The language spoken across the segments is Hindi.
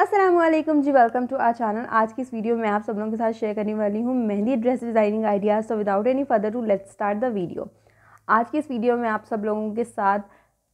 Aslam ji welcome to our channel आज की इस वीडियो में आप सब लोगों के साथ शेयर करने वाली हूँ mehndi dress designing ideas so without any further ado let's start the video आज की इस वीडियो में आप सब लोगों के साथ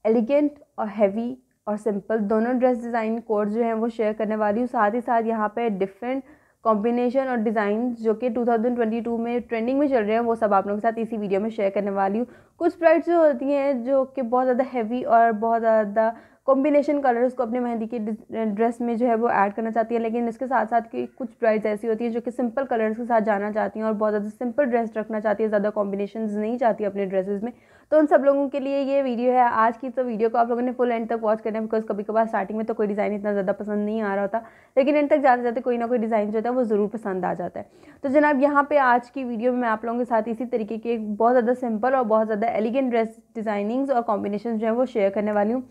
एलिगेंट और हैवी और सिंपल दोनों ड्रेस डिज़ाइन कोड जो हैं वो शेयर करने वाली हूँ साथ ही साथ यहाँ पर डिफरेंट कॉम्बिनेशन और डिज़ाइन जो कि 2022 में ट्रेंडिंग में चल रहे हैं वो सब आप लोगों के साथ इसी वीडियो में शेयर करने वाली हूँ कुछ ब्राइड्स जो होती हैं जो कि बहुत ज़्यादा हैवी और बहुत ज़्यादा कॉम्बिनेशन कलर्स को अपने मेहंदी के ड्रेस में जो है वो ऐड करना चाहती हैं लेकिन इसके साथ साथ की कुछ ब्राइड्स ऐसी होती हैं जो कि सिंपल कलर्स के साथ जाना चाहती हैं और बहुत ज़्यादा सिंपल ड्रेस रखना चाहती है ज़्यादा कॉम्बिनेशन नहीं चाहती अपने ड्रेसेस में तो उन सब लोगों के लिए ये वीडियो है आज की तो वीडियो को आप लोगों ने फुल एंड तक वॉच करना है बिकॉज कभी कभार स्टार्टिंग में तो कोई डिज़ाइन इतना ज़्यादा पसंद नहीं आ रहा होता लेकिन एंड तक जाते जाते कोई ना कोई डिज़ाइन जो होता है वो ज़रूर पसंद आ जाता है तो जनाब यहाँ पे आज की वीडियो में मैं आप लोगों के साथ इसी तरीके की बहुत ज़्यादा सिंपल और बहुत ज़्यादा ज़्यादा एलिगेंट ड्रेस डिज़ाइनिंग्स और कॉम्बिनेशन जो है वो शेयर करने वाली हूँ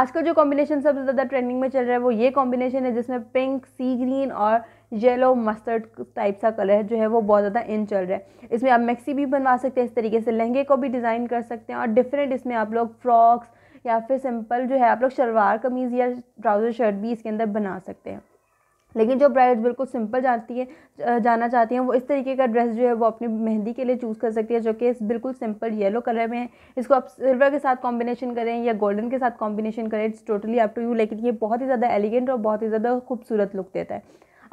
आजकल जो कॉम्बिनेशन सबसे ज़्यादा ट्रेंडिंग में चल रहा है वो ये कॉम्बिनेशन है जिसमें पिंक सी ग्रीन और येलो मस्टर्ड टाइप सा कलर है जो है वो बहुत ज़्यादा इन चल रहा है इसमें आप मैक्सी भी बनवा सकते हैं इस तरीके से लहंगे को भी डिज़ाइन कर सकते हैं और डिफरेंट इसमें आप लोग फ्रॉक्स या फिर सिंपल जो है आप लोग शलवार कमीज़ या ट्राउज़र शर्ट भी इसके अंदर बना सकते हैं लेकिन जो ब्राइड्स बिल्कुल सिंपल जाती है जाना चाहती हैं वो इस तरीके का ड्रेस जो है वो अपनी मेहंदी के लिए चूज़ कर सकती है जो कि बिल्कुल सिंपल येलो कलर में है इसको आप सिल्वर के साथ कॉम्बिनेशन करें या गोल्डन के साथ कॉम्बिनेशन करें it's totally up to you लेकिन ये बहुत ही ज़्यादा एलिगेंट और बहुत ही ज़्यादा खूबसूरत लुक देता है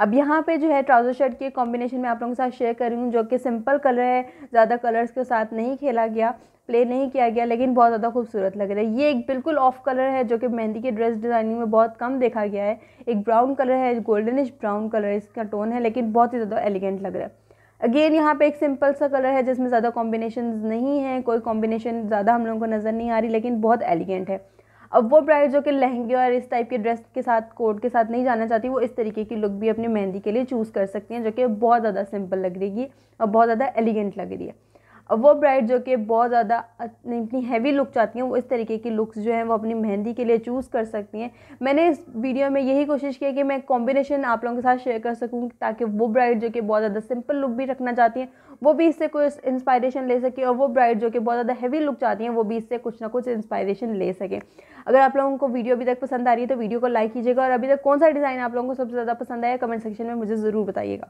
अब यहाँ पे जो है ट्राउज़र शर्ट के कॉम्बिनेशन में आप लोगों के साथ शेयर कर रही हूँ जो कि सिंपल कलर है ज़्यादा कलर्स के साथ नहीं खेला गया प्ले नहीं किया गया लेकिन बहुत ज़्यादा खूबसूरत लग रहा है ये एक बिल्कुल ऑफ कलर है जो कि मेहंदी के ड्रेस डिज़ाइनिंग में बहुत कम देखा गया है एक ब्राउन कलर है गोल्डनिश ब्राउन कलर इसका टोन है लेकिन बहुत ही ज़्यादा एलिगेंट लग रहा है अगेन यहाँ पे एक सिंपल सा कलर है जिसमें ज़्यादा कॉम्बिनेशन नहीं है कोई कॉम्बिनेशन ज़्यादा हम लोगों को नज़र नहीं आ रही लेकिन बहुत एलिगेंट है अब वो ब्राइड जो कि लहंगे और इस टाइप के ड्रेस के साथ कोट के साथ नहीं जाना चाहती वो इस तरीके की लुक भी अपनी मेहंदी के लिए चूज़ कर सकती हैं जो कि बहुत ज़्यादा सिंपल लग रही है और बहुत ज़्यादा एलिगेंट लग रही है और वो ब्राइड जो कि बहुत ज़्यादा इतनी हैवी लुक चाहती हैं वो इस तरीके की लुक्स जो हैं वो अपनी मेहंदी के लिए चूज़ कर सकती हैं मैंने इस वीडियो में यही कोशिश की कि मैं कॉम्बिनेशन आप लोगों के साथ शेयर कर सकूँ ताकि वो ब्राइड जो कि बहुत ज़्यादा सिंपल लुक भी रखना चाहती हैं वो भी इससे कुछ इंस्पायरेशन ले सके और वो ब्राइड जो कि बहुत ज़्यादा हैवी लुक चाहती हैं वो भी इससे कुछ ना कुछ इंस्पायरेशन ले सके अगर आप लोगों को वीडियो अभी तक पसंद आ रही है तो वीडियो को लाइक कीजिएगा और अभी तक कौन सा डिज़ाइन आप लोगों को सबसे ज़्यादा पसंद आया कमेंट सेक्शन में मुझे ज़रूर बताइएगा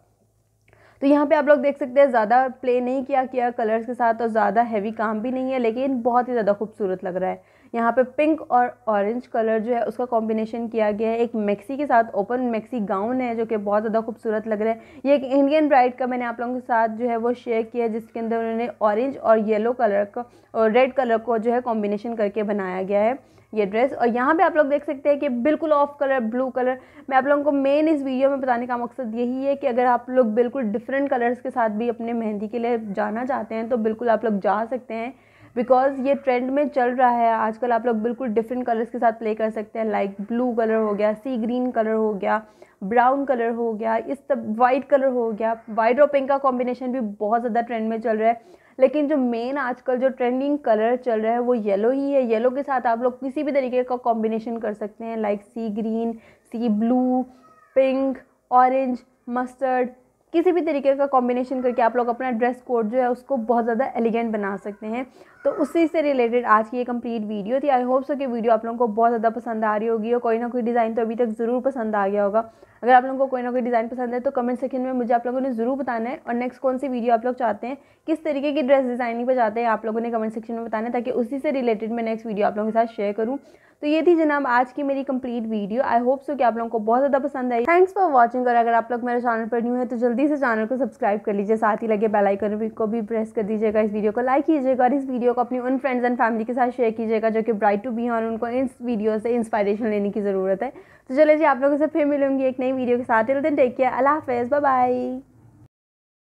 तो यहाँ पे आप लोग देख सकते हैं ज़्यादा प्ले नहीं किया किया कलर्स के साथ और ज़्यादा हैवी काम भी नहीं है लेकिन बहुत ही ज़्यादा खूबसूरत लग रहा है यहाँ पे पिंक और ऑरेंज कलर जो है उसका कॉम्बिनेशन किया गया है एक मैक्सी के साथ ओपन मैक्सी गाउन है जो कि बहुत ज़्यादा खूबसूरत लग रहा है ये एक इंडियन ब्राइड का मैंने आप लोगों के साथ जो है वो शेयर किया है जिसके अंदर उन्होंने ऑरेंज और येलो कलर को और रेड कलर को जो है कॉम्बिनेशन करके बनाया गया है ये ड्रेस और यहाँ पे आप लोग देख सकते हैं कि बिल्कुल ऑफ कलर ब्लू कलर मैं आप लोगों को मेन इस वीडियो में बताने का मकसद यही है कि अगर आप लोग बिल्कुल डिफरेंट कलर्स के साथ भी अपने मेहंदी के लिए जाना चाहते हैं तो बिल्कुल आप लोग जा सकते हैं बिकॉज ये ट्रेंड में चल रहा है आजकल आप लोग बिल्कुल डिफरेंट कलर्स के साथ प्ले कर सकते हैं लाइक ब्लू कलर हो गया सी ग्रीन कलर हो गया ब्राउन कलर हो गया इस तब वाइट कलर हो गया वाइट और पिंक का कॉम्बिनेशन भी बहुत ज़्यादा ट्रेंड में चल रहा है लेकिन जो मेन आजकल जो ट्रेंडिंग कलर चल रहा है वो येलो ही है येलो के साथ आप लोग किसी भी तरीके का कॉम्बिनेशन कर सकते हैं like sea green sea blue pink orange mustard किसी भी तरीके का कॉम्बिनेशन करके आप लोग अपना ड्रेस कोड जो है उसको बहुत ज़्यादा एलिगेंट बना सकते हैं तो उसी से रिलेटेड आज की ये कंप्लीट वीडियो थी आई होप सो कि वीडियो आप लोगों को बहुत ज़्यादा पसंद आ रही होगी और कोई ना कोई डिज़ाइन तो अभी तक ज़रूर पसंद आ गया होगा अगर आप लोगों को कोई ना कोई डिज़ाइन पसंद है तो कमेंट सेक्शन में मुझे आप लोगों ने ज़रूर बताना है और नेक्स्ट कौन सी वीडियो आप लोग चाहते हैं किस तरीके की ड्रेस डिज़ाइनिंग पर चाहते हैं आप लोगों ने कमेंट सेक्शन में बताना है ताकि उसी से रिलेटेड मैं नेक्स्ट वीडियो आप लोगों के साथ शेयर करूँ तो ये थी जनाब आज की मेरी complete video I hope so कि आप लोगों को बहुत ज़्यादा पसंद आई थैंक्स फॉर वॉचिंग और अगर आप लोग मेरे चैनल पर न्यू है तो जल्दी से चैनल को सब्सक्राइब कर लीजिए साथ ही लगे बेल आइकन को भी प्रेस कर दीजिएगा इस वीडियो को लाइक कीजिएगा और इस वीडियो वीडियो को अपनी उन फ्रेंड्स एंड फैमिली के साथ शेयर कीजिएगा जो कि ब्राइट टू बी हैं और उनको इस वीडियो से इंस्पायरेशन लेने की ज़रूरत है तो चलिए जी आप लोगों से फिर मिलूंगी एक नई वीडियो के साथ टिल दिन टेक केयर अल्लाह हाफिज़ बाय